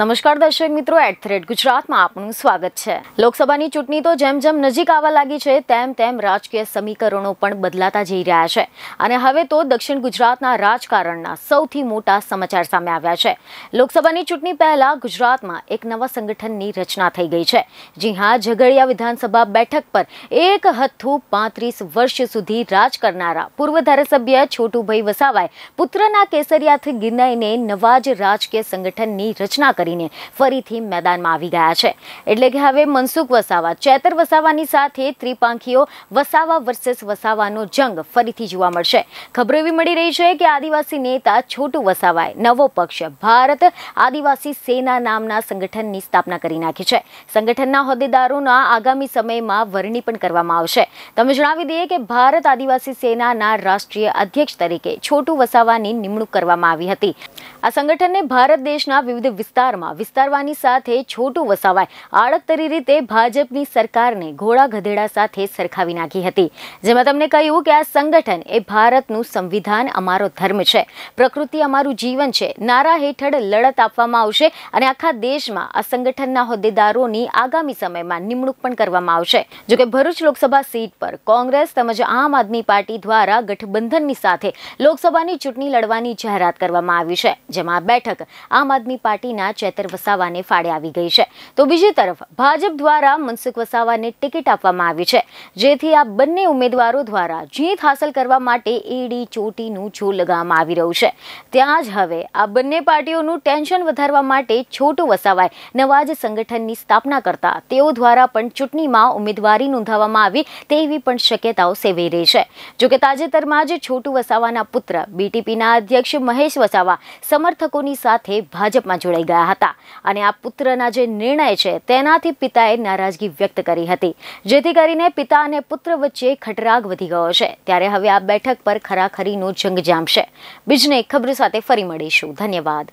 નમસ્કાર દર્શક મિત્રો એટ થ્રેડ ગુજરાતમાં આપનું સ્વાગત છે લોકસભાની ચૂંટણી તો જેમ જેમ નજીક આવવા લાગી છે તેમ તેમ રાજકીય સમીકરણો પણ બદલાતા જઈ રહ્યા છે અને હવે તો દક્ષિણ ગુજરાતના રાજકારણના સૌથી મોટા સમાચાર સામે આવ્યા છે લોકસભાની ચૂંટણી પહેલાં ગુજરાતમાં એક નવા સંગઠનની રચના થઈ ગઈ છે જી હા ઝઘડિયા વિધાનસભા બેઠક પર એક હથ્થું પાંત્રીસ વર્ષ સુધી રાજ કરનારા પૂર્વ ધારાસભ્ય છોટુભાઈ વસાવાએ પુત્રના કેસરિયાથી ગિરનાઈને નવા જ રાજકીય સંગઠનની રચના કરી કરીને ફરીથી મેદાનમાં આવી ગયા છે એટલે કે હવે મનસુખ વસાવા ચેતર વસાવાની સાથે ત્રિપાંખીઓ વસાવા વર્સેસ વસાવાનો જંગ ફરીથી જોવા મળશે ખબર એવી મળી રહી છે કે આદિવાસી નેતા છોટુ વસાવાએ નવો પક્ષ ભારત આદિવાસી સેના નામના સંગઠનની સ્થાપના કરી નાખી છે સંગઠનના હોદ્દેદારોના આગામી સમયમાં વરણી પણ કરવામાં આવશે તમે જણાવી દઈએ કે ભારત આદિવાસી સેનાના રાષ્ટ્રીય અધ્યક્ષ તરીકે છોટુ વસાવાની નિમણૂક કરવામાં આવી હતી આ સંગઠનને ભારત દેશના વિવિધ વિસ્તાર વિસ્તારમાં વિસ્તારવાની સાથે છોટું વસાવાએ આડકતરી રીતે ભાજપની સરકારને ઘોડા ગધેડા સાથે સરખાવી નાખી હતી જેમાં તમને કહ્યું કે આ સંગઠન એ ભારતનું સંવિધાન અમારો ધર્મ છે પ્રકૃતિ અમારું જીવન છે નારા હેઠળ લડત આપવામાં આવશે અને આખા દેશમાં આ સંગઠનના હોદ્દેદારોની આગામી સમયમાં નિમણૂક પણ કરવામાં આવશે જોકે ભરૂચ લોકસભા સીટ પર કોંગ્રેસ તેમજ આમ આદમી પાર્ટી દ્વારા ગઠબંધનની સાથે લોકસભાની ચૂંટણી લડવાની જાહેરાત કરવામાં આવી છે જેમાં બેઠક આમ આદમી પાર્ટીના ચેતર વસાવાને ફાળે આવી ગઈ છે તો બીજી તરફ ભાજપ દ્વારા મનસુખ વસાવાને ટિકિટ આપવામાં આવી છે જેથી આ બંને ઉમેદવારો દ્વારા જીત હાંસલ કરવા માટે એડી ચોટીનું જો લગાવવામાં આવી રહ્યું છે ત્યાં જ હવે આ બંને પાર્ટીઓનું ટેન્શન વધારવા માટે છોટુ વસાવાએ નવા જ સંગઠનની સ્થાપના કરતા તેઓ દ્વારા પણ ચૂંટણીમાં ઉમેદવારી નોંધાવવામાં આવી તેવી પણ શક્યતાઓ સેવાઈ રહી છે જોકે તાજેતરમાં જ છોટુ વસાવાના પુત્ર બીટીપીના અધ્યક્ષ મહેશ વસાવા સમર્થકોની સાથે ભાજપમાં જોડાઈ ગયા હતા હતા અને આ પુત્રના જે નિર્ણય છે તેનાથી પિતાએ નારાજગી વ્યક્ત કરી હતી જેથી કરીને પિતા અને પુત્ર વચ્ચે ખટરાગ વધી ગયો છે ત્યારે હવે આ બેઠક પર ખરાખરીનો જંગ જામશે બીજને ખબર સાથે ફરી મળીશું ધન્યવાદ